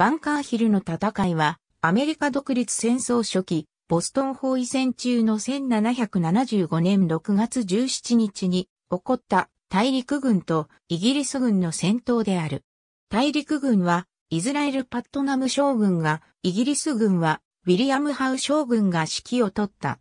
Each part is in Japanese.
バンカーヒルの戦いは、アメリカ独立戦争初期、ボストン包囲戦中の1775年6月17日に起こった大陸軍とイギリス軍の戦闘である。大陸軍は、イズラエル・パットナム将軍が、イギリス軍は、ウィリアム・ハウ将軍が指揮を取った。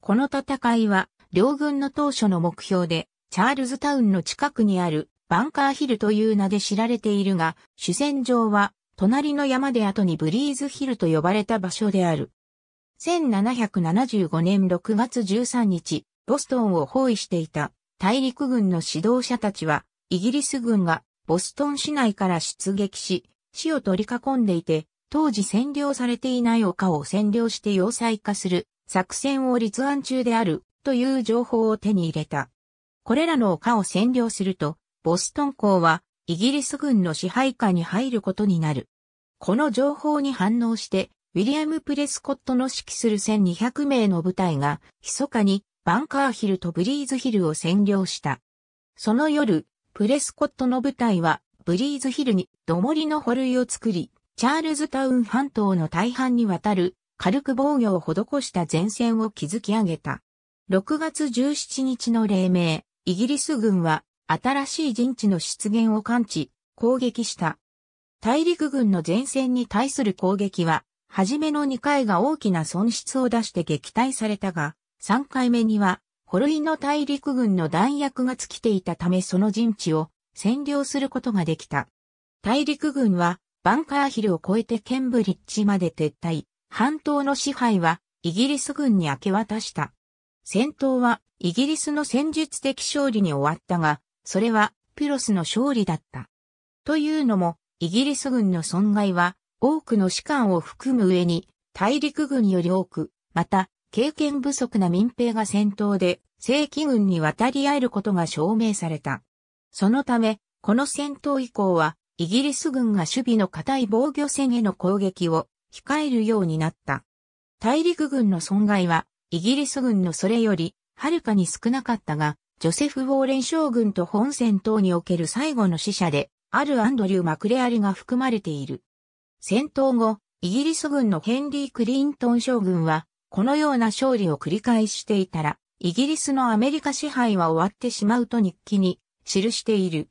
この戦いは、両軍の当初の目標で、チャールズタウンの近くにあるバンカーヒルという名で知られているが、主戦場は隣の山で後にブリーズヒルと呼ばれた場所である。1775年6月13日、ボストンを包囲していた大陸軍の指導者たちは、イギリス軍がボストン市内から出撃し、市を取り囲んでいて、当時占領されていない丘を占領して要塞化する作戦を立案中であるという情報を手に入れた。これらの丘を占領すると、ボストン港はイギリス軍の支配下に入ることになる。この情報に反応して、ウィリアム・プレスコットの指揮する1200名の部隊が、密かにバンカーヒルとブリーズヒルを占領した。その夜、プレスコットの部隊は、ブリーズヒルに土盛りの保類を作り、チャールズタウン半島の大半にわたる軽く防御を施した前線を築き上げた。6月17日の黎明、イギリス軍は新しい陣地の出現を感知、攻撃した。大陸軍の前線に対する攻撃は、初めの2回が大きな損失を出して撃退されたが、3回目には、ホロイの大陸軍の弾薬が尽きていたためその陣地を占領することができた。大陸軍は、バンカーヒルを越えてケンブリッジまで撤退、半島の支配はイギリス軍に明け渡した。戦闘はイギリスの戦術的勝利に終わったが、それはピロスの勝利だった。というのも、イギリス軍の損害は多くの士官を含む上に大陸軍より多く、また経験不足な民兵が戦闘で正規軍に渡り合えることが証明された。そのため、この戦闘以降はイギリス軍が守備の固い防御戦への攻撃を控えるようになった。大陸軍の損害はイギリス軍のそれよりはるかに少なかったが、ジョセフ・ウォーレン将軍と本戦闘における最後の死者で、あるアンドリュー・マクレアリが含まれている。戦闘後、イギリス軍のヘンリー・クリントン将軍は、このような勝利を繰り返していたら、イギリスのアメリカ支配は終わってしまうと日記に記している。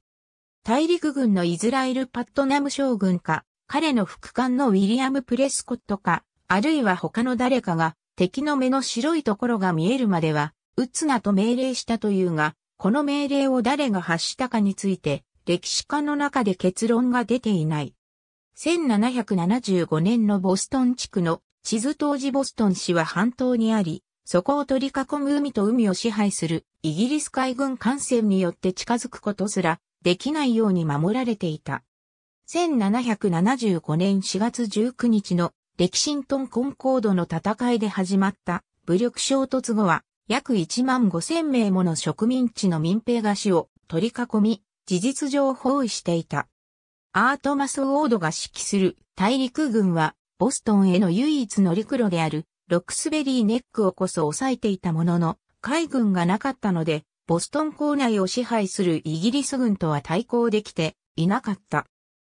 大陸軍のイズラエル・パットナム将軍か、彼の副官のウィリアム・プレスコットか、あるいは他の誰かが敵の目の白いところが見えるまでは撃つなと命令したというが、この命令を誰が発したかについて、歴史家の中で結論が出ていない。1775年のボストン地区の地図当時ボストン市は半島にあり、そこを取り囲む海と海を支配するイギリス海軍艦船によって近づくことすらできないように守られていた。1775年4月19日のレキシントンコンコードの戦いで始まった武力衝突後は約1万5千名もの植民地の民兵菓子を取り囲み、事実上包囲していた。アートマス・ウォードが指揮する大陸軍は、ボストンへの唯一の陸路であるロックスベリーネックをこそ抑えていたものの、海軍がなかったので、ボストン港内を支配するイギリス軍とは対抗できていなかった。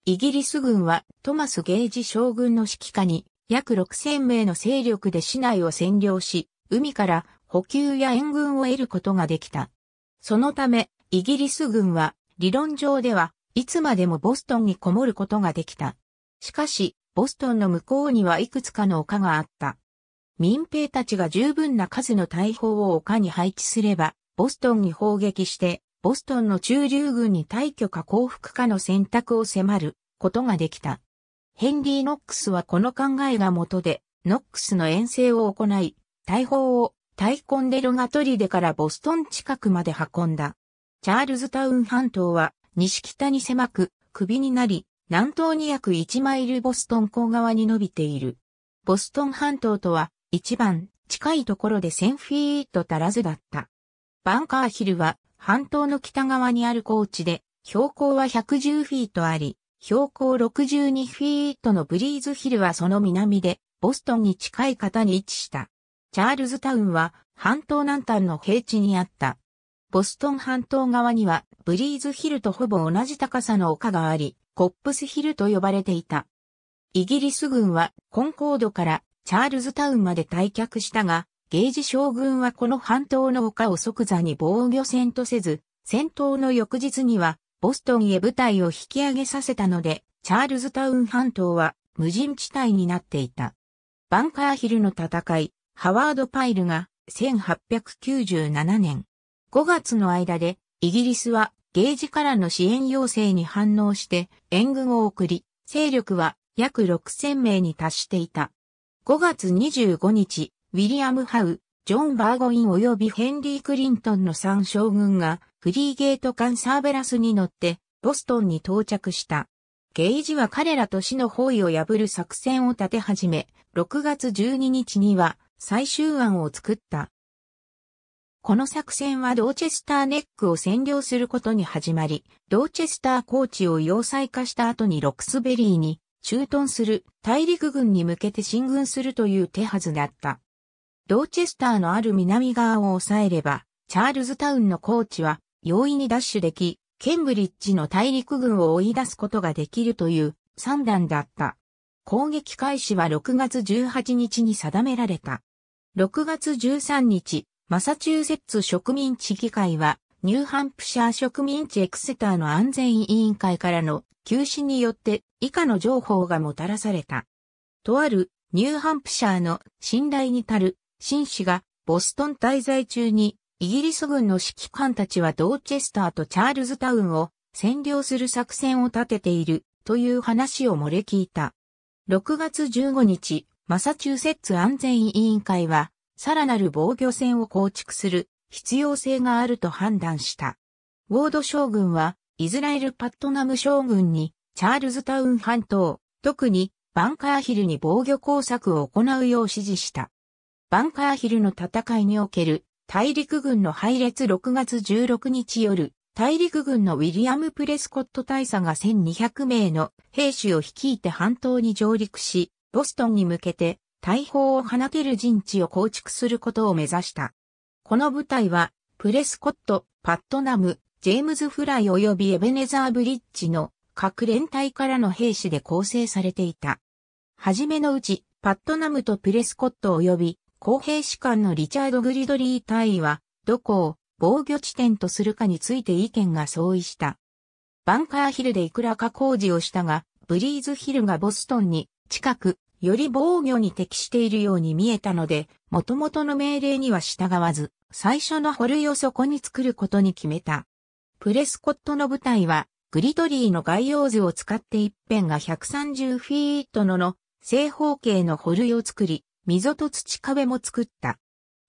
イギリス軍はトマス・ゲージ将軍の指揮下に約6000名の勢力で市内を占領し、海から補給や援軍を得ることができた。そのため、イギリス軍は、理論上では、いつまでもボストンにこもることができた。しかし、ボストンの向こうにはいくつかの丘があった。民兵たちが十分な数の大砲を丘に配置すれば、ボストンに砲撃して、ボストンの中流軍に退去か降伏かの選択を迫ることができた。ヘンリー・ノックスはこの考えがもとで、ノックスの遠征を行い、大砲をタイコンデロがトリデからボストン近くまで運んだ。チャールズタウン半島は西北に狭く、首になり、南東に約1マイルボストン港側に伸びている。ボストン半島とは一番近いところで1000フィート足らずだった。バンカーヒルは半島の北側にある高地で標高は110フィートあり、標高62フィートのブリーズヒルはその南でボストンに近い方に位置した。チャールズタウンは半島南端の平地にあった。ボストン半島側にはブリーズヒルとほぼ同じ高さの丘があり、コップスヒルと呼ばれていた。イギリス軍はコンコードからチャールズタウンまで退却したが、ゲージ将軍はこの半島の丘を即座に防御戦とせず、戦闘の翌日にはボストンへ部隊を引き上げさせたので、チャールズタウン半島は無人地帯になっていた。バンカーヒルの戦い、ハワード・パイルが1897年5月の間でイギリスはゲージからの支援要請に反応して援軍を送り、勢力は約6000名に達していた。5月25日、ウィリアム・ハウ、ジョン・バーゴイン及びヘンリー・クリントンの3将軍がフリーゲート艦サーベラスに乗ってボストンに到着した。ゲージは彼らと死の包囲を破る作戦を立て始め、6月12日には最終案を作った。この作戦はドーチェスターネックを占領することに始まり、ドーチェスター高地を要塞化した後にロックスベリーに駐屯する大陸軍に向けて進軍するという手はずだった。ドーチェスターのある南側を抑えれば、チャールズタウンの高地は容易に奪取でき、ケンブリッジの大陸軍を追い出すことができるという算段だった。攻撃開始は6月18日に定められた。6月13日、マサチューセッツ植民地議会は、ニューハンプシャー植民地エクセターの安全委員会からの休止によって以下の情報がもたらされた。とあるニューハンプシャーの信頼に足る紳士がボストン滞在中にイギリス軍の指揮官たちはドーチェスターとチャールズタウンを占領する作戦を立てているという話を漏れ聞いた。6月15日、マサチューセッツ安全委員会は、さらなる防御線を構築する必要性があると判断した。ウォード将軍は、イスラエルパットナム将軍に、チャールズタウン半島、特にバンカーヒルに防御工作を行うよう指示した。バンカーヒルの戦いにおける大陸軍の配列6月16日夜、大陸軍のウィリアム・プレスコット大佐が1200名の兵士を率いて半島に上陸し、ボストンに向けて大砲を放てる陣地を構築することを目指した。この部隊は、プレスコット、パットナム、ジェームズ・フライ及びエベネザー・ブリッジの各連隊からの兵士で構成されていた。はじめのうち、パットナムとプレスコット及び公兵士官のリチャード・グリドリー隊員は、どこを防御地点とするかについて意見が相違した。バンカーヒルでいくらか工事をしたが、ブリーズヒルがボストンに近く、より防御に適しているように見えたので、元々の命令には従わず、最初の堀をそこに作ることに決めた。プレスコットの部隊は、グリトリーの概要図を使って一辺が130フィートのの正方形の堀を作り、溝と土壁も作った。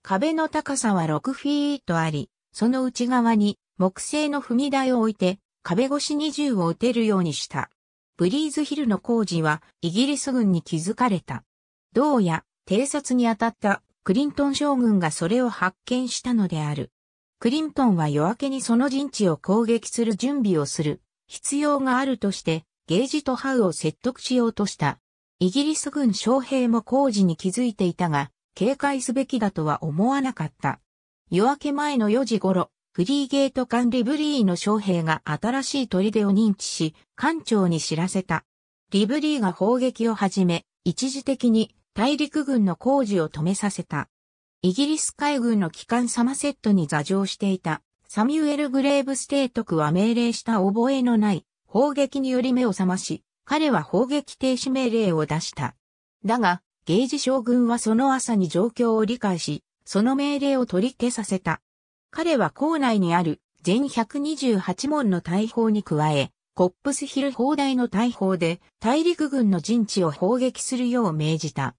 壁の高さは6フィートあり、その内側に木製の踏み台を置いて、壁越し20を打てるようにした。ブリーズヒルの工事はイギリス軍に築かれた。どうや偵察に当たったクリントン将軍がそれを発見したのである。クリントンは夜明けにその陣地を攻撃する準備をする必要があるとしてゲージとハウを説得しようとした。イギリス軍将兵も工事に気づいていたが、警戒すべきだとは思わなかった。夜明け前の4時頃、フリーゲート艦リブリーの将兵が新しい砦を認知し、艦長に知らせた。リブリーが砲撃を始め、一時的に大陸軍の工事を止めさせた。イギリス海軍の機関サマセットに座上していたサミュエル・グレーブステートクは命令した覚えのない砲撃により目を覚まし、彼は砲撃停止命令を出した。だが、ゲージ将軍はその朝に状況を理解し、その命令を取り消させた。彼は校内にある全128門の大砲に加え、コップスヒル砲台の大砲で大陸軍の陣地を砲撃するよう命じた。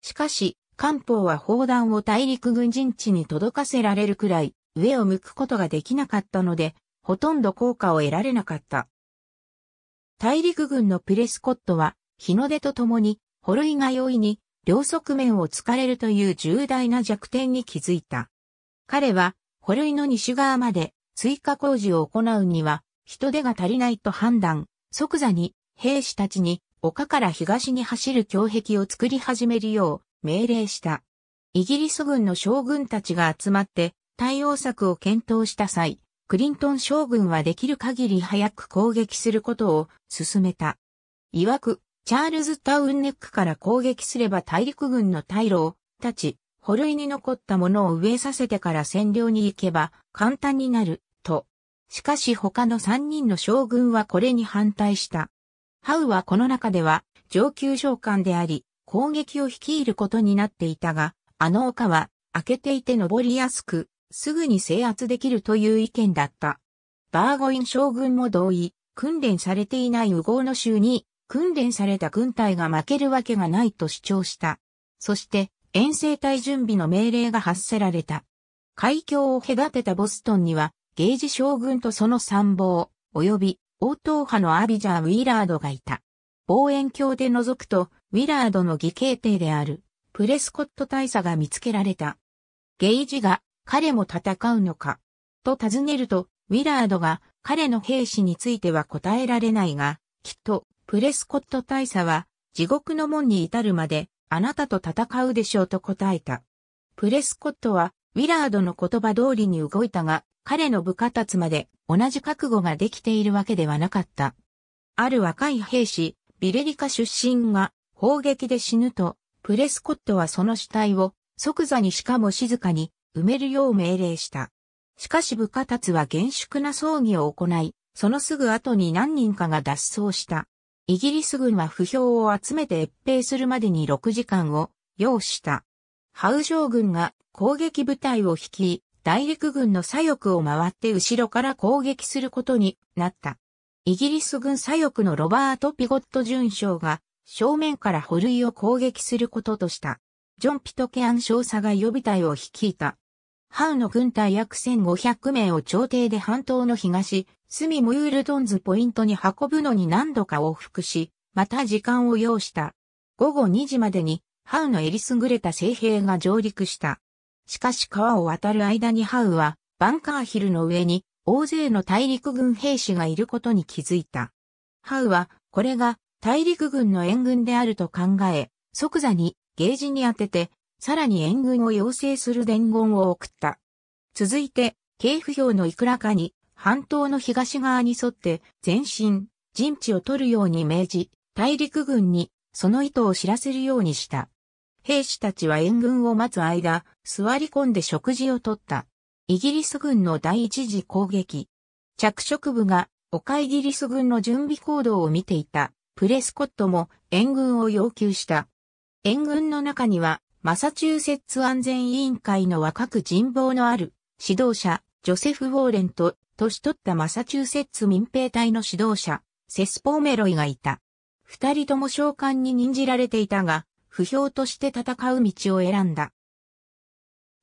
しかし、官報は砲弾を大陸軍陣地に届かせられるくらい上を向くことができなかったので、ほとんど効果を得られなかった。大陸軍のプレスコットは、日の出とともに、ホルイが容易に、両側面を突かれるという重大な弱点に気づいた。彼は、捕類の西側まで追加工事を行うには人手が足りないと判断、即座に兵士たちに丘から東に走る橋壁を作り始めるよう命令した。イギリス軍の将軍たちが集まって対応策を検討した際、クリントン将軍はできる限り早く攻撃することを進めた。曰く、チャールズタウンネックから攻撃すれば大陸軍の退路を断ち、保類に残ったものを植えさせてから占領に行けば簡単になる、と。しかし他の三人の将軍はこれに反対した。ハウはこの中では上級将官であり、攻撃を率いることになっていたが、あの丘は開けていて登りやすく、すぐに制圧できるという意見だった。バーゴイン将軍も同意、訓練されていない右豪の州に、訓練された軍隊が負けるわけがないと主張した。そして、遠征隊準備の命令が発せられた。海峡を隔てたボストンには、ゲージ将軍とその参謀、及び、応答派のアビジャー・ウィラードがいた。望遠鏡で覗くと、ウィラードの義兄弟である、プレスコット大佐が見つけられた。ゲージが、彼も戦うのか、と尋ねると、ウィラードが、彼の兵士については答えられないが、きっと、プレスコット大佐は、地獄の門に至るまで、あなたと戦うでしょうと答えた。プレスコットは、ウィラードの言葉通りに動いたが、彼の部下たちまで同じ覚悟ができているわけではなかった。ある若い兵士、ビレリカ出身が砲撃で死ぬと、プレスコットはその死体を即座にしかも静かに埋めるよう命令した。しかし部下たちは厳粛な葬儀を行い、そのすぐ後に何人かが脱走した。イギリス軍は不評を集めて越兵するまでに6時間を要した。ハウ将軍が攻撃部隊を率い、大陸軍の左翼を回って後ろから攻撃することになった。イギリス軍左翼のロバート・ピゴット准将が正面から捕類を攻撃することとした。ジョン・ピトケアン少佐が予備隊を率いた。ハウの軍隊約1500名を朝廷で半島の東、スミムールドンズポイントに運ぶのに何度か往復し、また時間を要した。午後2時までに、ハウのえりすぐれた聖兵が上陸した。しかし川を渡る間にハウは、バンカーヒルの上に、大勢の大陸軍兵士がいることに気づいた。ハウは、これが、大陸軍の援軍であると考え、即座に、ゲージに当てて、さらに援軍を要請する伝言を送った。続いて、警布表のいくらかに、半島の東側に沿って前進、陣地を取るように命じ、大陸軍にその意図を知らせるようにした。兵士たちは援軍を待つ間、座り込んで食事をとった。イギリス軍の第一次攻撃。着色部が岡イギリス軍の準備行動を見ていた。プレスコットも援軍を要求した。援軍の中には、マサチューセッツ安全委員会の若く人望のある指導者、ジョセフ・ウォーレンと年取ったマサチューセッツ民兵隊の指導者、セスポーメロイがいた。二人とも召喚に任じられていたが、不評として戦う道を選んだ。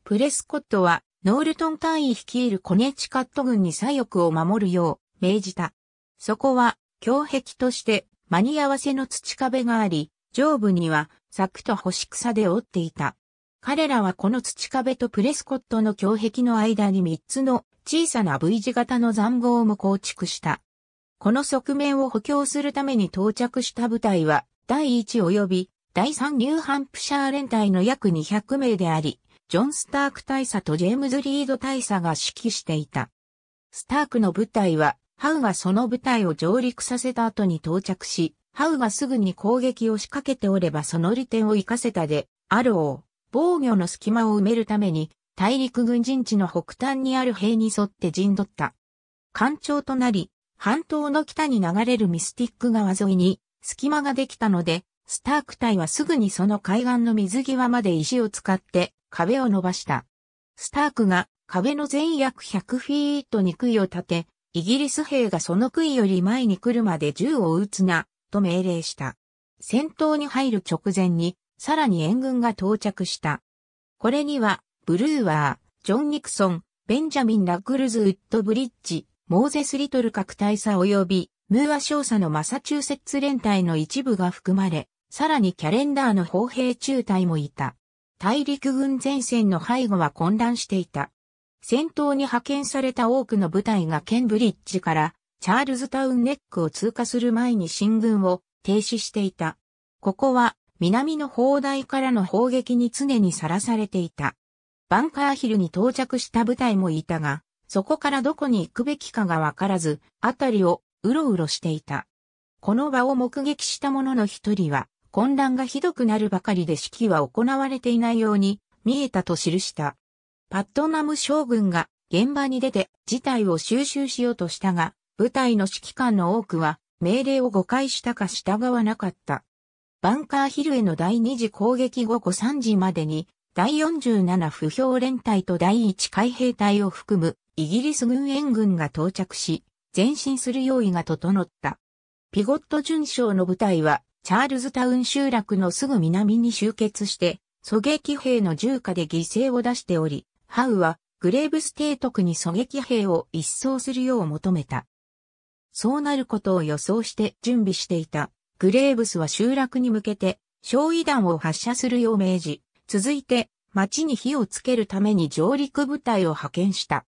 プレスコットは、ノールトン単位率いるコネチカット軍に左翼を守るよう命じた。そこは、胸壁として間に合わせの土壁があり、上部には柵と干し草で覆っていた。彼らはこの土壁とプレスコットの胸壁の間に3つの小さな V 字型の塹壕も構築した。この側面を補強するために到着した部隊は、第1及び第3ニューハンプシャー連隊の約200名であり、ジョン・スターク大佐とジェームズ・リード大佐が指揮していた。スタークの部隊は、ハウがその部隊を上陸させた後に到着し、ハウがすぐに攻撃を仕掛けておればその利点を活かせたで、あろう。防御の隙間を埋めるために、大陸軍陣地の北端にある兵に沿って陣取った。干潮となり、半島の北に流れるミスティック川沿いに隙間ができたので、スターク隊はすぐにその海岸の水際まで石を使って壁を伸ばした。スタークが壁の全約100フィートに杭を立て、イギリス兵がその杭より前に来るまで銃を撃つな、と命令した。戦闘に入る直前にさらに援軍が到着した。これには、ブルーワー、ジョン・ニクソン、ベンジャミン・ラクルズ・ウッド・ブリッジ、モーゼス・リトル各大佐及び、ムーア少佐のマサチューセッツ連隊の一部が含まれ、さらにキャレンダーの砲兵中隊もいた。大陸軍前線の背後は混乱していた。戦闘に派遣された多くの部隊がケンブリッジからチャールズタウンネックを通過する前に進軍を停止していた。ここは南の砲台からの砲撃に常にさらされていた。バンカーヒルに到着した部隊もいたが、そこからどこに行くべきかがわからず、あたりをうろうろしていた。この場を目撃した者の一人は、混乱がひどくなるばかりで揮は行われていないように見えたと記した。パットナム将軍が現場に出て事態を収集しようとしたが、部隊の指揮官の多くは命令を誤解したか従わなかった。バンカーヒルへの第二次攻撃午後3時までに、第47不評連隊と第1海兵隊を含むイギリス軍援軍が到着し、前進する用意が整った。ピゴット巡将の部隊は、チャールズタウン集落のすぐ南に集結して、狙撃兵の銃火で犠牲を出しており、ハウはグレーブステ督トに狙撃兵を一掃するよう求めた。そうなることを予想して準備していた。グレーブスは集落に向けて焼夷弾を発射するよう命じ、続いて町に火をつけるために上陸部隊を派遣した。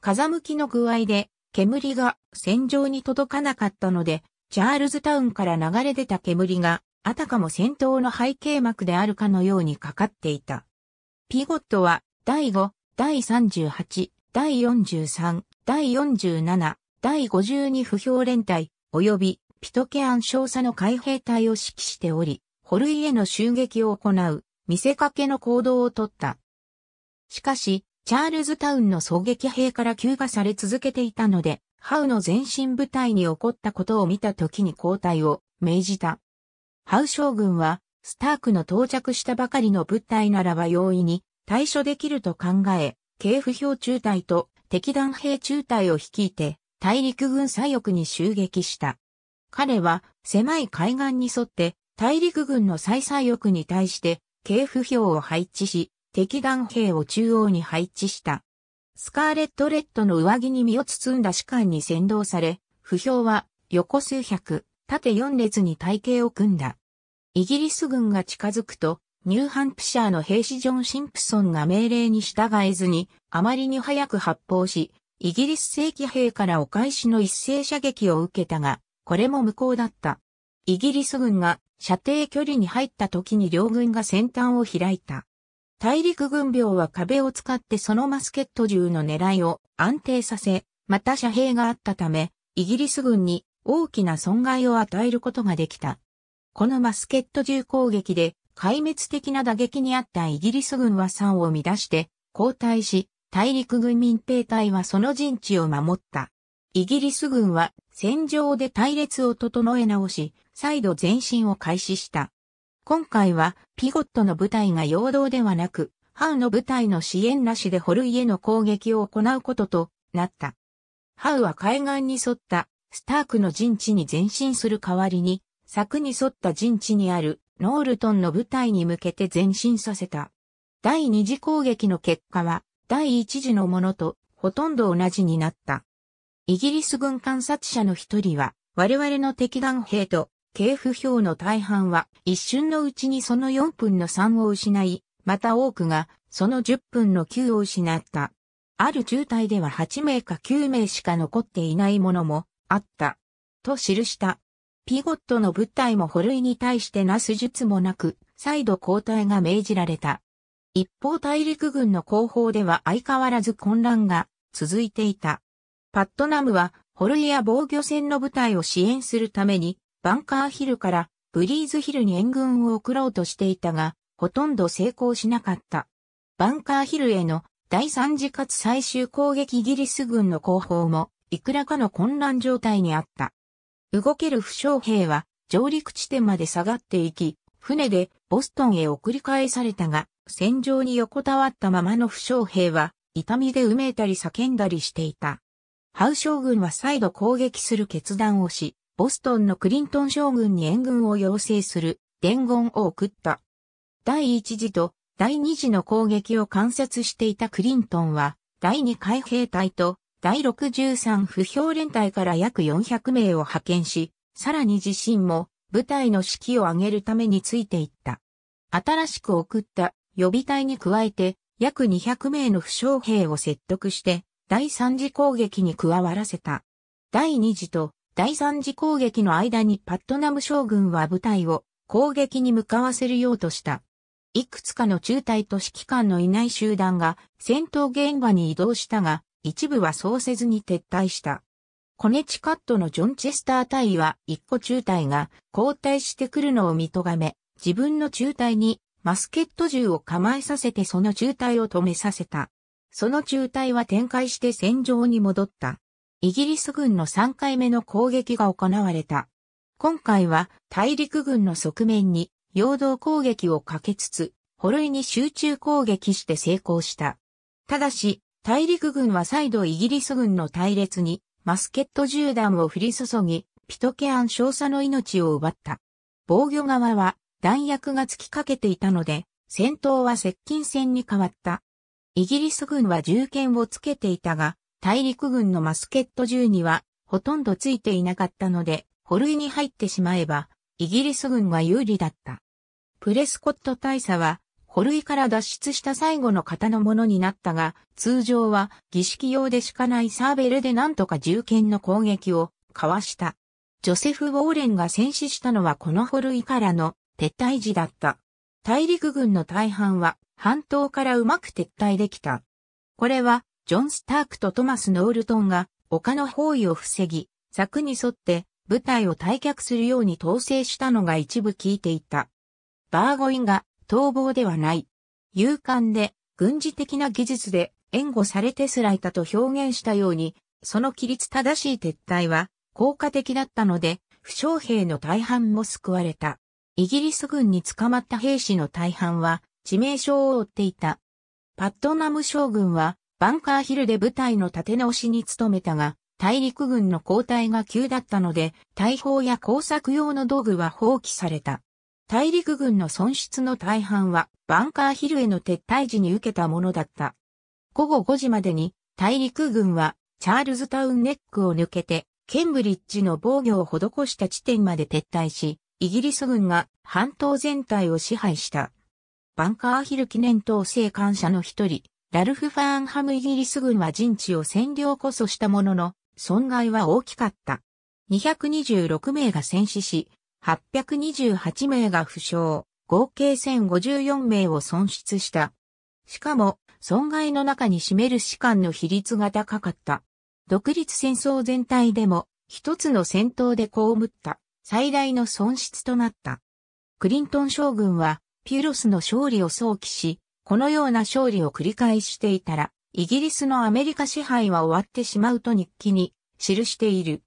風向きの具合で煙が戦場に届かなかったので、チャールズタウンから流れ出た煙があたかも戦闘の背景幕であるかのようにかかっていた。ピゴットは第5、第38、第43、第47、第52不評連隊、及びピトケアン少佐の海兵隊を指揮しており、ホルイへの襲撃を行う、見せかけの行動をとった。しかし、チャールズタウンの狙撃兵から救がされ続けていたので、ハウの前進部隊に起こったことを見た時に交代を命じた。ハウ将軍は、スタークの到着したばかりの部隊ならば容易に対処できると考え、警不標中隊と敵弾兵中隊を率いて、大陸軍左翼に襲撃した。彼は狭い海岸に沿って大陸軍の再左翼に対して警負表を配置し、敵弾兵を中央に配置した。スカーレット・レッドの上着に身を包んだ士官に先導され、不表は横数百、縦四列に体系を組んだ。イギリス軍が近づくと、ニューハンプシャーの兵士ジョン・シンプソンが命令に従えずに、あまりに早く発砲し、イギリス正規兵からお返しの一斉射撃を受けたが、これも無効だった。イギリス軍が射程距離に入った時に両軍が先端を開いた。大陸軍病は壁を使ってそのマスケット銃の狙いを安定させ、また遮蔽があったため、イギリス軍に大きな損害を与えることができた。このマスケット銃攻撃で壊滅的な打撃にあったイギリス軍は3を乱して、後退し、大陸軍民兵隊はその陣地を守った。イギリス軍は戦場で隊列を整え直し、再度前進を開始した。今回はピゴットの部隊が陽動ではなく、ハウの部隊の支援なしでホルイへの攻撃を行うこととなった。ハウは海岸に沿ったスタークの陣地に前進する代わりに、柵に沿った陣地にあるノールトンの部隊に向けて前進させた。第二次攻撃の結果は、第一次のものとほとんど同じになった。イギリス軍観察者の一人は、我々の敵弾兵と、警負票の大半は、一瞬のうちにその4分の3を失い、また多くが、その10分の9を失った。ある中隊では8名か9名しか残っていないものも、あった。と記した。ピゴットの物体も捕類に対してなす術もなく、再度交代が命じられた。一方大陸軍の後方では相変わらず混乱が続いていた。パットナムは、ホルイア防御戦の部隊を支援するために、バンカーヒルからブリーズヒルに援軍を送ろうとしていたが、ほとんど成功しなかった。バンカーヒルへの第三次かつ最終攻撃イギリス軍の後方も、いくらかの混乱状態にあった。動ける負傷兵は上陸地点まで下がっていき、船でボストンへ送り返されたが、戦場に横たわったままの負傷兵は、痛みでうめいたり叫んだりしていた。ハウ将軍は再度攻撃する決断をし、ボストンのクリントン将軍に援軍を要請する伝言を送った。第一次と第二次の攻撃を観察していたクリントンは、第二海兵隊と第63不評連隊から約400名を派遣し、さらに自身も部隊の士気を上げるためについていった。新しく送った予備隊に加えて約200名の負傷兵を説得して第三次攻撃に加わらせた。第二次と第三次攻撃の間にパットナム将軍は部隊を攻撃に向かわせるようとした。いくつかの中隊と指揮官のいない集団が戦闘現場に移動したが、一部はそうせずに撤退した。コネチカットのジョンチェスター隊は一個中隊が交代してくるのを見とがめ、自分の中隊にマスケット銃を構えさせてその中隊を止めさせた。その中隊は展開して戦場に戻った。イギリス軍の3回目の攻撃が行われた。今回は大陸軍の側面に陽動攻撃をかけつつ、ホロイに集中攻撃して成功した。ただし、大陸軍は再度イギリス軍の隊列にマスケット銃弾を降り注ぎ、ピトケアン少佐の命を奪った。防御側は弾薬が尽きかけていたので、戦闘は接近戦に変わった。イギリス軍は銃剣をつけていたが、大陸軍のマスケット銃にはほとんどついていなかったので、保類に入ってしまえば、イギリス軍は有利だった。プレスコット大佐は、保類から脱出した最後の型のものになったが、通常は儀式用でしかないサーベルで何とか銃剣の攻撃をかわした。ジョセフ・ウォーレンが戦死したのはこの保類からの撤退時だった。大陸軍の大半は半島からうまく撤退できた。これは、ジョン・スタークとトマス・ノールトンが、丘の包囲を防ぎ、柵に沿って部隊を退却するように統制したのが一部聞いていた。バーゴインが逃亡ではない。勇敢で軍事的な技術で援護されてすらいたと表現したように、その規律正しい撤退は効果的だったので、負傷兵の大半も救われた。イギリス軍に捕まった兵士の大半は致命傷を負っていた。パットナム将軍は、バンカーヒルで部隊の立て直しに努めたが、大陸軍の交代が急だったので、大砲や工作用の道具は放棄された。大陸軍の損失の大半は、バンカーヒルへの撤退時に受けたものだった。午後5時までに、大陸軍は、チャールズタウンネックを抜けて、ケンブリッジの防御を施した地点まで撤退し、イギリス軍が半島全体を支配した。バンカーヒル記念統制官社の一人、ラルフ・ファーンハムイギリス軍は陣地を占領こそしたものの、損害は大きかった。226名が戦死し、828名が負傷、合計1054名を損失した。しかも、損害の中に占める士官の比率が高かった。独立戦争全体でも、一つの戦闘で被った、最大の損失となった。クリントン将軍は、ピュロスの勝利を想起し、このような勝利を繰り返していたら、イギリスのアメリカ支配は終わってしまうと日記に記している。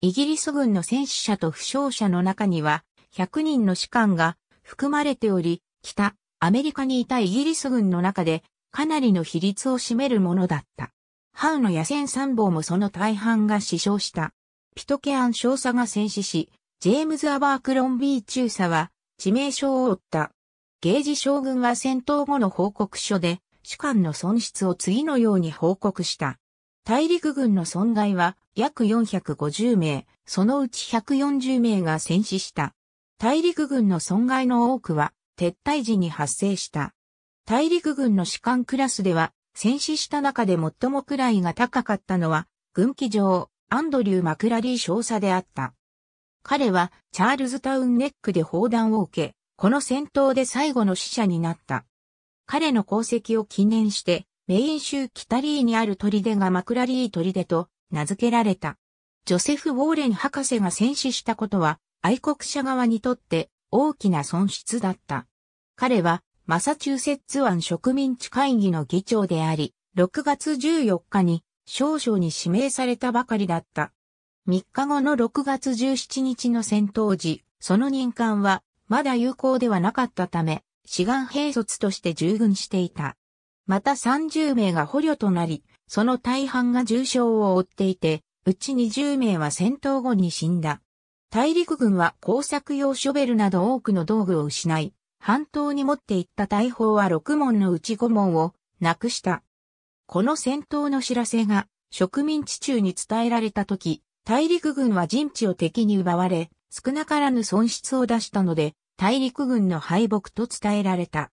イギリス軍の戦死者と負傷者の中には、100人の士官が含まれており、北、アメリカにいたイギリス軍の中で、かなりの比率を占めるものだった。ハウの野戦参謀もその大半が死傷した。ピトケアン少佐が戦死し、ジェームズ・アバークロンビー中佐は致命傷を負った。ゲージ将軍は戦闘後の報告書で、主官の損失を次のように報告した。大陸軍の損害は約450名、そのうち140名が戦死した。大陸軍の損害の多くは撤退時に発生した。大陸軍の士官クラスでは戦死した中で最も位が高かったのは軍機上アンドリュー・マクラリー少佐であった。彼はチャールズタウンネックで砲弾を受け、この戦闘で最後の死者になった。彼の功績を記念して、メイン州キタリーにある砦がマクラリー砦と名付けられた。ジョセフ・ウォーレン博士が戦死したことは、愛国者側にとって大きな損失だった。彼は、マサチューセッツ湾植民地会議の議長であり、6月14日に少々に指名されたばかりだった。3日後の6月17日の戦闘時、その任官はまだ有効ではなかったため、志願兵卒として従軍していた。また30名が捕虜となり、その大半が重傷を負っていて、うち20名は戦闘後に死んだ。大陸軍は工作用ショベルなど多くの道具を失い、半島に持っていった大砲は6門のうち5門をなくした。この戦闘の知らせが植民地中に伝えられた時、大陸軍は陣地を敵に奪われ、少なからぬ損失を出したので、大陸軍の敗北と伝えられた。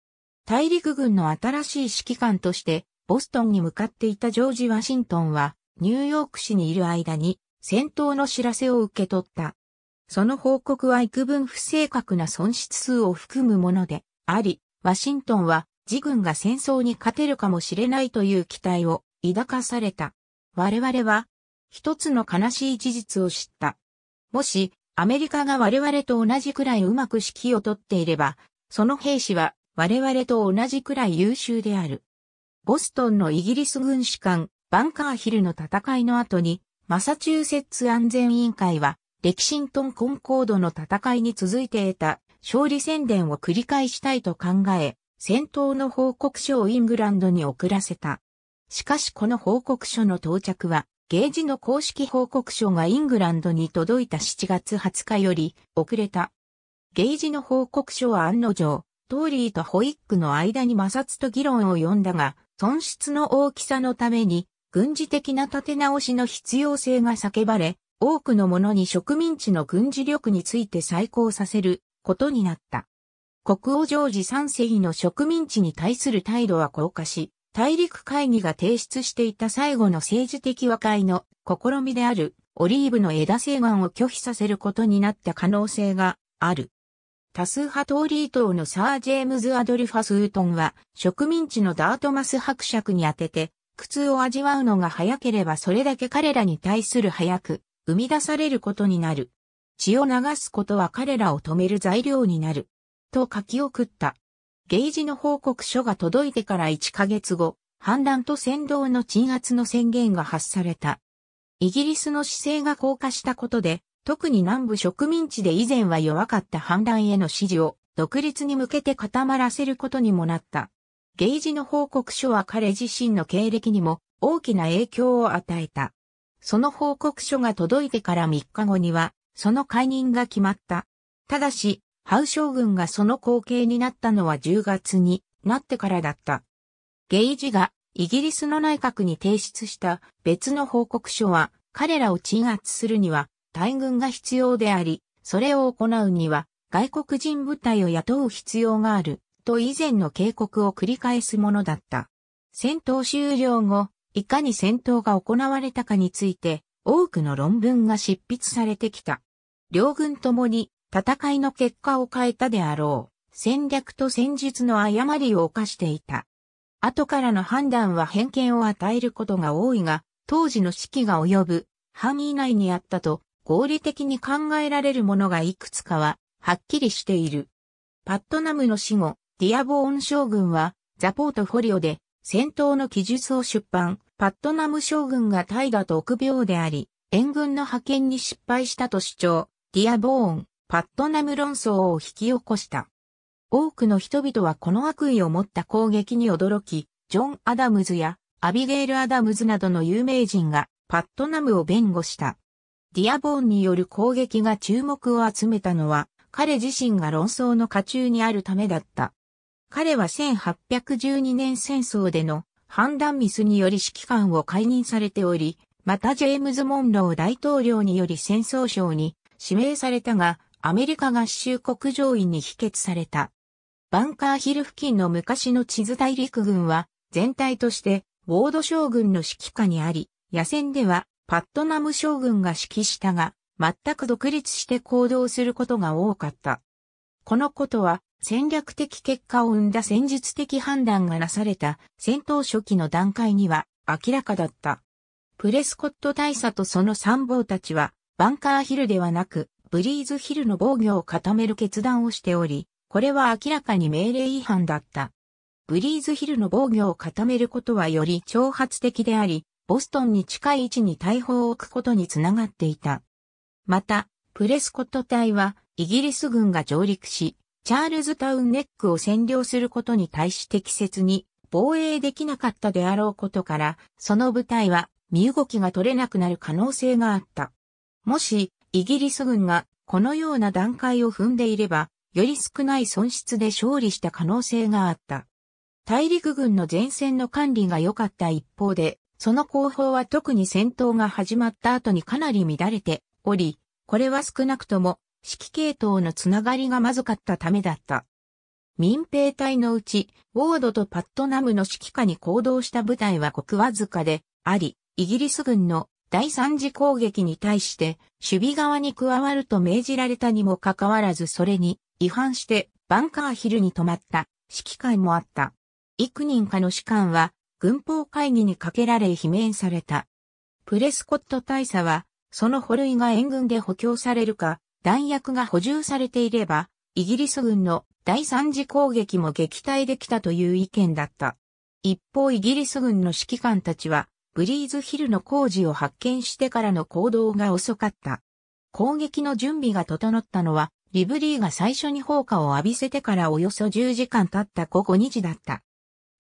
大陸軍の新しい指揮官として、ボストンに向かっていたジョージ・ワシントンは、ニューヨーク市にいる間に、戦闘の知らせを受け取った。その報告は幾分不正確な損失数を含むものであり、ワシントンは自軍が戦争に勝てるかもしれないという期待を抱かされた。我々は一つの悲しい事実を知った。もしアメリカが我々と同じくらいうまく指揮をとっていれば、その兵士は我々と同じくらい優秀である。ボストンのイギリス軍士官、バンカーヒルの戦いの後に、マサチューセッツ安全委員会は、レキシントン・コンコードの戦いに続いて得た勝利宣伝を繰り返したいと考え、戦闘の報告書をイングランドに送らせた。しかしこの報告書の到着はゲージの公式報告書がイングランドに届いた7月20日より遅れた。ゲージの報告書は案の定、トーリーとホイックの間に摩擦と議論を呼んだが、損失の大きさのために、軍事的な立て直しの必要性が叫ばれ、多くの者に植民地の軍事力について再考させることになった。国王ジョージ3世の植民地に対する態度は硬化し、大陸会議が提出していた最後の政治的和解の試みであるオリーブの枝請願を拒否させることになった可能性がある。多数派通りリー党のサー・ジェームズ・アドリファス・ウートンは植民地のダートマス伯爵に当てて苦痛を味わうのが早ければそれだけ彼らに対する早く生み出されることになる。血を流すことは彼らを止める材料になる。と書き送った。ゲージの報告書が届いてから1ヶ月後、反乱と扇動の鎮圧の宣言が発された。イギリスの姿勢が降下したことで、特に南部植民地で以前は弱かった反乱への支持を独立に向けて固まらせることにもなった。ゲージの報告書は彼自身の経歴にも大きな影響を与えた。その報告書が届いてから3日後には、その解任が決まった。ただし、ハウ将軍がその後継になったのは10月になってからだった。ゲイジがイギリスの内閣に提出した別の報告書は彼らを鎮圧するには大軍が必要であり、それを行うには外国人部隊を雇う必要があると以前の警告を繰り返すものだった。戦闘終了後、いかに戦闘が行われたかについて多くの論文が執筆されてきた。両軍ともに戦いの結果を変えたであろう、戦略と戦術の誤りを犯していた。後からの判断は偏見を与えることが多いが、当時の指揮が及ぶ範囲内にあったと合理的に考えられるものがいくつかは、はっきりしている。パットナムの死後、ディアボーン将軍は、ザポートフォリオで、戦闘の記述を出版、パットナム将軍が怠惰と臆病であり、援軍の派遣に失敗したと主張、ディアボーン、パットナム論争を引き起こした。多くの人々はこの悪意を持った攻撃に驚き、ジョン・アダムズやアビゲイル・アダムズなどの有名人がパットナムを弁護した。ディアボーンによる攻撃が注目を集めたのは、彼自身が論争の渦中にあるためだった。彼は1812年戦争での判断ミスにより指揮官を解任されており、またジェームズ・モンロー大統領により戦争省に指名されたが、アメリカ合衆国上院に否決された。バンカーヒル付近の昔の地図大陸軍は全体としてウォード将軍の指揮下にあり、野戦ではパットナム将軍が指揮したが、全く独立して行動することが多かった。このことは戦略的結果を生んだ戦術的判断がなされた戦闘初期の段階には明らかだった。プレスコット大佐とその参謀たちはバンカーヒルではなくブリーズヒルの防御を固める決断をしており、これは明らかに命令違反だった。ブリーズヒルの防御を固めることはより挑発的であり、ボストンに近い位置に大砲を置くことにつながっていた。また、プレスコット隊はイギリス軍が上陸し、チャールズタウンネックを占領することに対し適切に防衛できなかったであろうことから、その部隊は身動きが取れなくなる可能性があった。もし、イギリス軍がこのような段階を踏んでいれば、より少ない損失で勝利した可能性があった。大陸軍の前線の管理が良かった一方で、その後方は特に戦闘が始まった後にかなり乱れており、これは少なくとも指揮系統のつながりがまずかったためだった。民兵隊のうち、ウォードとパットナムの指揮下に行動した部隊はごくわずかであり、イギリス軍の第三次攻撃に対して守備側に加わると命じられたにもかかわらずそれに違反してバンカーヒルに止まった指揮官もあった。幾人かの士官は軍法会議にかけられ罷免された。プレスコット大佐はその捕類が援軍で補強されるか弾薬が補充されていればイギリス軍の第三次攻撃も撃退できたという意見だった。一方イギリス軍の指揮官たちはブリーズヒルの工事を発見してからの行動が遅かった。攻撃の準備が整ったのは、リブリーが最初に放火を浴びせてからおよそ10時間経った午後2時だった。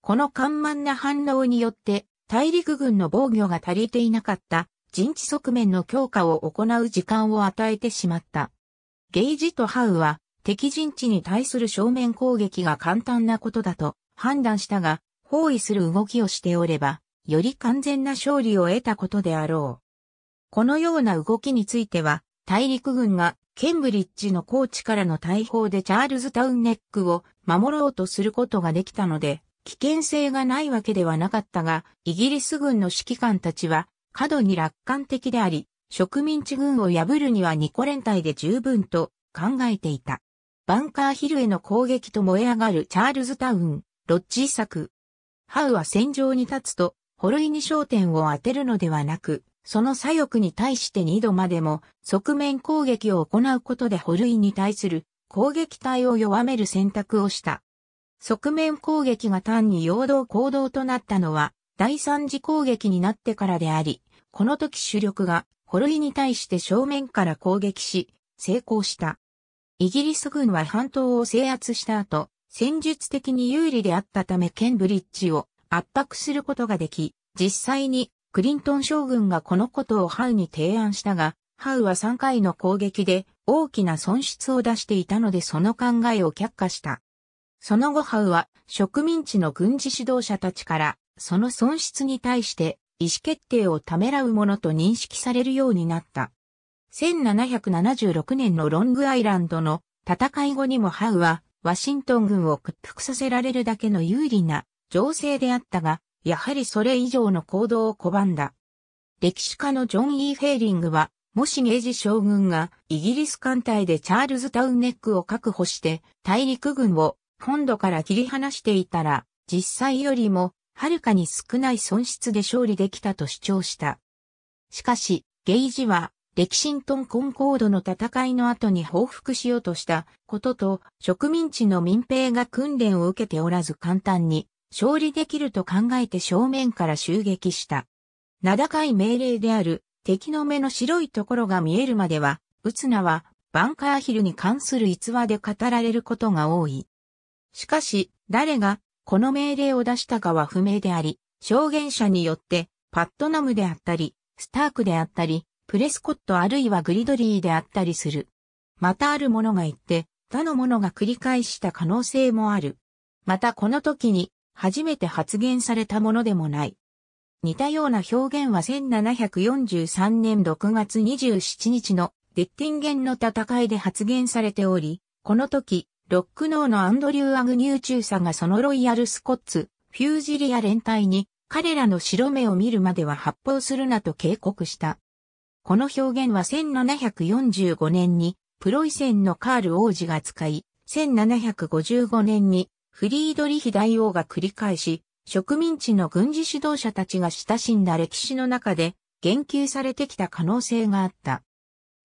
この緩慢な反応によって、大陸軍の防御が足りていなかった陣地側面の強化を行う時間を与えてしまった。ゲイジとハウは敵陣地に対する正面攻撃が簡単なことだと判断したが、包囲する動きをしておれば、より完全な勝利を得たことであろう。このような動きについては、大陸軍がケンブリッジの高地からの大砲でチャールズタウンネックを守ろうとすることができたので、危険性がないわけではなかったが、イギリス軍の指揮官たちは過度に楽観的であり、植民地軍を破るにはニコ連隊で十分と考えていた。バンカーヒルへの攻撃と燃え上がるチャールズタウン、ロッジ作。ハウは戦場に立つと、ホロイに焦点を当てるのではなく、その左翼に対して2度までも側面攻撃を行うことでホルイに対する攻撃体を弱める選択をした。側面攻撃が単に陽動行動となったのは第三次攻撃になってからであり、この時主力がホルイに対して正面から攻撃し、成功した。イギリス軍は半島を制圧した後、戦術的に有利であったためケンブリッジを圧迫することができ、実際にクリントン将軍がこのことをハウに提案したが、ハウは3回の攻撃で大きな損失を出していたのでその考えを却下した。その後ハウは植民地の軍事指導者たちからその損失に対して意思決定をためらうものと認識されるようになった。1776年のロングアイランドの戦い後にもハウはワシントン軍を屈服させられるだけの有利な情勢であったが、やはりそれ以上の行動を拒んだ。歴史家のジョン・イー・フェーリングは、もしイジ将軍がイギリス艦隊でチャールズタウンネックを確保して大陸軍を本土から切り離していたら、実際よりもはるかに少ない損失で勝利できたと主張した。しかし、ゲイジは、歴史ントン・コンコードの戦いの後に報復しようとしたことと、植民地の民兵が訓練を受けておらず簡単に勝利できると考えて正面から襲撃した。名高い命令である敵の目の白いところが見えるまでは、ウツナはバンカーヒルに関する逸話で語られることが多い。しかし、誰がこの命令を出したかは不明であり、証言者によってパットナムであったり、スタークであったり、プレスコットあるいはグリドリーであったりする。またある者が言って、他の者が繰り返した可能性もある。またこの時に初めて発言されたものでもない。似たような表現は1743年6月27日のデッティンゲンの戦いで発言されており、この時、ロックノーのアンドリュー・アグニュー中佐がそのロイヤル・スコッツ、フュージリア連隊に彼らの白目を見るまでは発砲するなと警告した。この表現は1745年にプロイセンのカール王子が使い、1755年にフリードリヒ大王が繰り返し、植民地の軍事指導者たちが親しんだ歴史の中で言及されてきた可能性があった。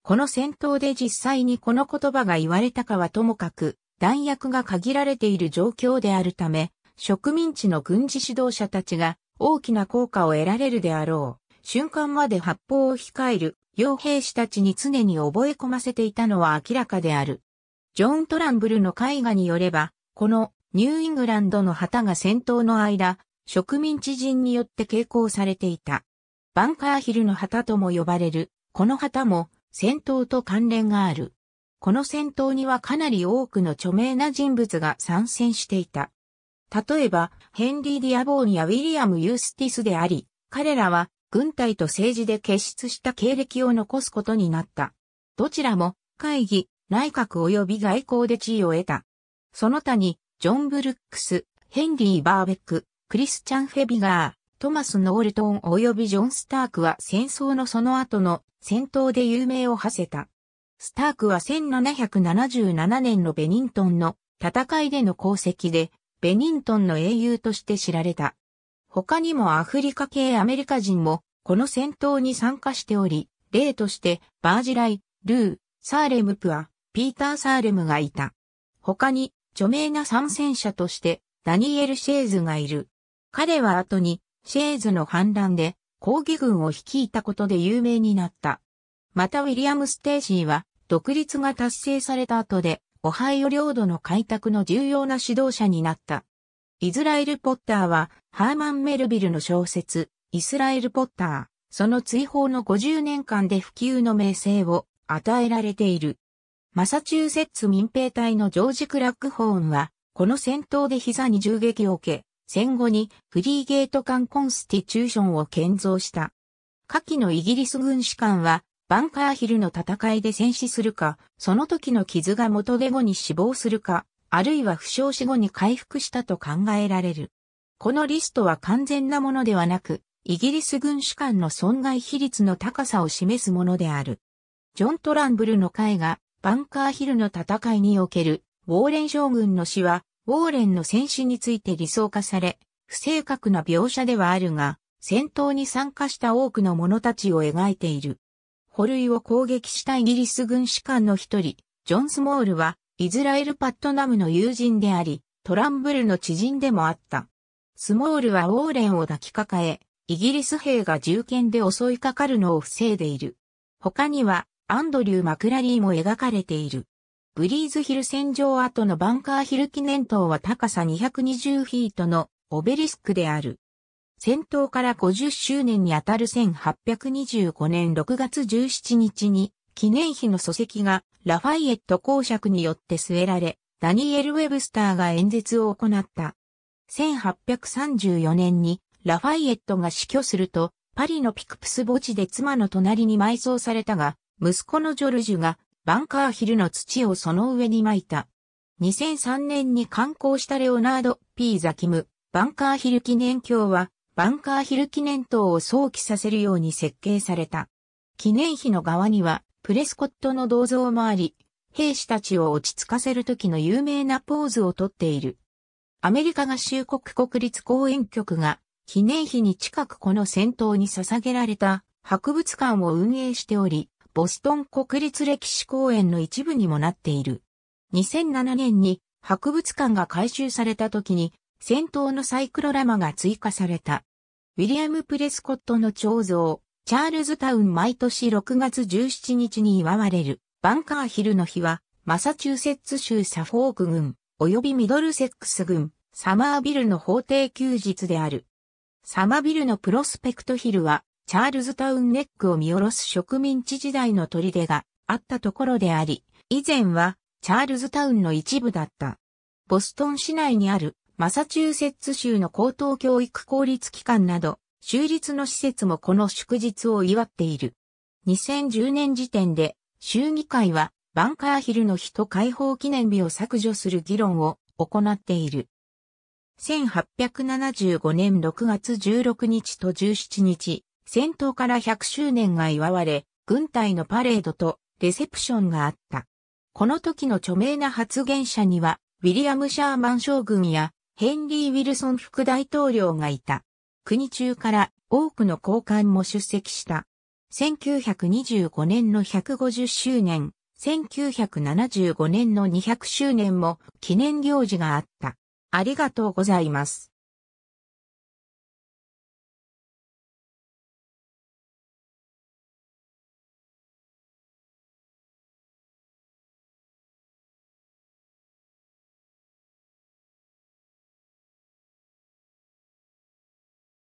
この戦闘で実際にこの言葉が言われたかはともかく、弾薬が限られている状況であるため、植民地の軍事指導者たちが大きな効果を得られるであろう。瞬間まで発砲を控える傭兵士たちに常に覚え込ませていたのは明らかである。ジョン・トランブルの絵画によれば、このニューイングランドの旗が戦闘の間、植民地人によって傾向されていた。バンカーヒルの旗とも呼ばれる、この旗も戦闘と関連がある。この戦闘にはかなり多くの著名な人物が参戦していた。例えば、ヘンリー・ディアボーニやウィリアム・ユースティスであり、彼らは軍隊と政治で結出した経歴を残すことになった。どちらも会議、内閣及び外交で地位を得た。その他に、ジョン・ブルックス、ヘンリー・バーベック、クリスチャン・フェビガー、トマス・ノールトン及びジョン・スタークは戦争のその後の戦闘で有名を馳せた。スタークは1777年のベニントンの戦いでの功績で、ベニントンの英雄として知られた。他にもアフリカ系アメリカ人もこの戦闘に参加しており、例としてバージライ、ルー、サーレムプア、ピーター・サーレムがいた。他に著名な参戦者としてダニエル・シェーズがいる。彼は後にシェーズの反乱で抗議軍を率いたことで有名になった。またウィリアム・ステーシーは独立が達成された後でオハイオ領土の開拓の重要な指導者になった。イズラエル・ポッターはハーマン・メルビルの小説イスラエル・ポッター、その追放の50年間で普及の名声を与えられている。マサチューセッツ民兵隊のジョージ・クラックホーンは、この戦闘で膝に銃撃を受け、戦後にフリーゲート艦コンスティチューションを建造した。下記のイギリス軍士官は、バンカーヒルの戦いで戦死するか、その時の傷が元手後に死亡するか、あるいは負傷死後に回復したと考えられる。このリストは完全なものではなく、イギリス軍士官の損害比率の高さを示すものである。ジョン・トランブルの会がバンカーヒルの戦いにおける、ウォーレン将軍の死は、ウォーレンの戦死について理想化され、不正確な描写ではあるが、戦闘に参加した多くの者たちを描いている。捕類を攻撃したイギリス軍士官の一人、ジョン・スモールは、イズラエル・パットナムの友人であり、トランブルの知人でもあった。スモールはウォーレンを抱きかかえ、イギリス兵が銃剣で襲いかかるのを防いでいる。他には、アンドリュー・マクラリーも描かれている。ブリーズヒル戦場跡のバンカーヒル記念塔は高さ220フィートのオベリスクである。戦闘から50周年にあたる1825年6月17日に記念碑の礎石がラファイエット公爵によって据えられ、ダニエル・ウェブスターが演説を行った。1834年にラファイエットが死去すると、パリのピクプス墓地で妻の隣に埋葬されたが、息子のジョルジュがバンカーヒルの土をその上に撒いた。2003年に刊行したレオナード・ P・ ザキム、バンカーヒル記念橋は、バンカーヒル記念塔を想起させるように設計された。記念碑の側には、プレスコットの銅像もあり、兵士たちを落ち着かせる時の有名なポーズをとっている。アメリカ合衆国国立公園局が、記念碑に近くこの戦闘に捧げられた博物館を運営しており、ボストン国立歴史公園の一部にもなっている。2007年に博物館が改修された時に戦闘のサイクロラマが追加された。ウィリアム・プレスコットの彫像、チャールズタウン毎年6月17日に祝われるバンカーヒルの日はマサチューセッツ州サフォーク郡及びミドルセックス郡サマービルの法定休日である。サマービルのプロスペクトヒルはチャールズタウンネックを見下ろす植民地時代の砦があったところであり、以前はチャールズタウンの一部だった。ボストン市内にあるマサチューセッツ州の高等教育公立機関など、州立の施設もこの祝日を祝っている。2010年時点で、州議会はバンカーヒルの人解放記念日を削除する議論を行っている。1875年6月16日と17日、戦闘から100周年が祝われ、軍隊のパレードとレセプションがあった。この時の著名な発言者には、ウィリアム・シャーマン将軍やヘンリー・ウィルソン副大統領がいた。国中から多くの高官も出席した。1925年の150周年、1975年の200周年も記念行事があった。ありがとうございます。